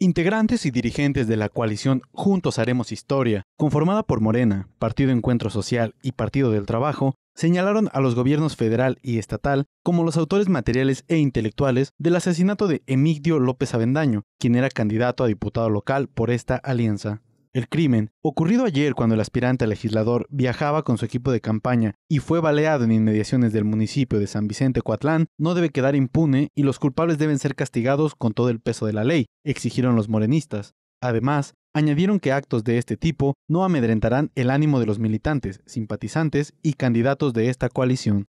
Integrantes y dirigentes de la coalición Juntos Haremos Historia, conformada por Morena, Partido Encuentro Social y Partido del Trabajo, señalaron a los gobiernos federal y estatal como los autores materiales e intelectuales del asesinato de Emigdio López Avendaño, quien era candidato a diputado local por esta alianza. El crimen, ocurrido ayer cuando el aspirante a legislador viajaba con su equipo de campaña y fue baleado en inmediaciones del municipio de San Vicente Coatlán, no debe quedar impune y los culpables deben ser castigados con todo el peso de la ley, exigieron los morenistas. Además, añadieron que actos de este tipo no amedrentarán el ánimo de los militantes, simpatizantes y candidatos de esta coalición.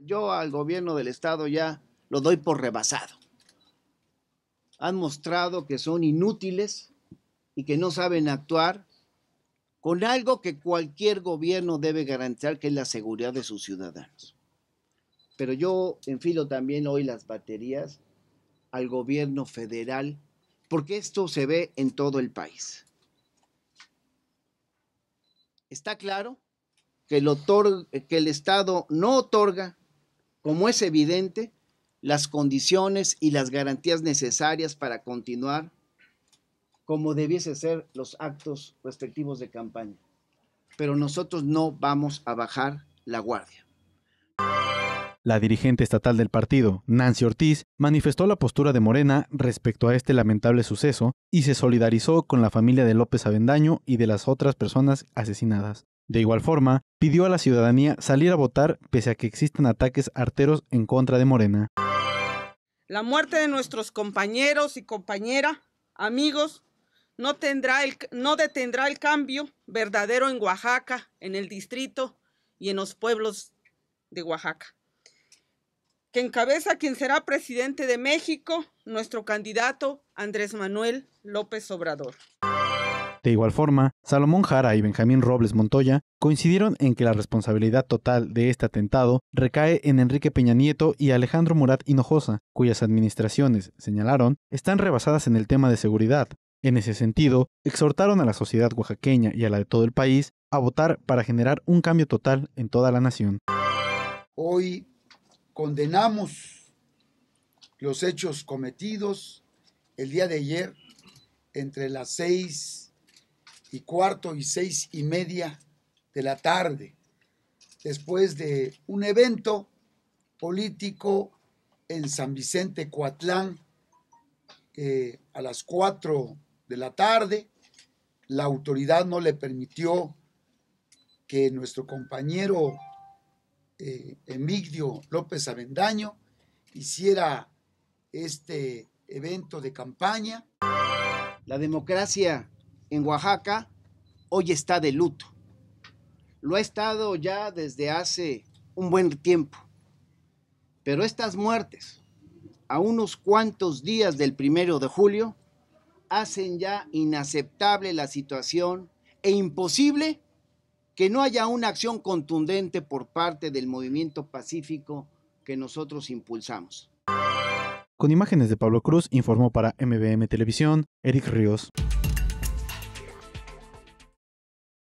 Yo al gobierno del Estado ya lo doy por rebasado. Han mostrado que son inútiles y que no saben actuar con algo que cualquier gobierno debe garantizar, que es la seguridad de sus ciudadanos. Pero yo enfilo también hoy las baterías al gobierno federal, porque esto se ve en todo el país. Está claro que el, que el Estado no otorga, como es evidente, las condiciones y las garantías necesarias para continuar como debiese ser los actos respectivos de campaña. Pero nosotros no vamos a bajar la guardia. La dirigente estatal del partido, Nancy Ortiz, manifestó la postura de Morena respecto a este lamentable suceso y se solidarizó con la familia de López Avendaño y de las otras personas asesinadas. De igual forma, pidió a la ciudadanía salir a votar pese a que existen ataques arteros en contra de Morena. La muerte de nuestros compañeros y compañera, amigos, no, detendrá el cambio verdadero en Oaxaca, en el distrito y en los pueblos de Oaxaca. Que encabeza quien será presidente de México, nuestro candidato Andrés Manuel López Obrador. De igual forma, Salomón Jara y Benjamín Robles Montoya coincidieron en que la responsabilidad total de este atentado recae en Enrique Peña Nieto y Alejandro Murat Hinojosa, cuyas administraciones, señalaron, están rebasadas en el tema de seguridad, en ese sentido, exhortaron a la sociedad oaxaqueña y a la de todo el país a votar para generar un cambio total en toda la nación. Hoy condenamos los hechos cometidos el día de ayer entre las seis y cuarto y seis y media de la tarde, después de un evento político en San Vicente Coatlán, eh, a las cuatro de la tarde. La autoridad no le permitió que nuestro compañero eh, Emigdio López Avendaño hiciera este evento de campaña. La democracia en Oaxaca hoy está de luto. Lo ha estado ya desde hace un buen tiempo. Pero estas muertes, a unos cuantos días del primero de julio, hacen ya inaceptable la situación e imposible que no haya una acción contundente por parte del movimiento pacífico que nosotros impulsamos. Con imágenes de Pablo Cruz, informó para MBM Televisión, Eric Ríos.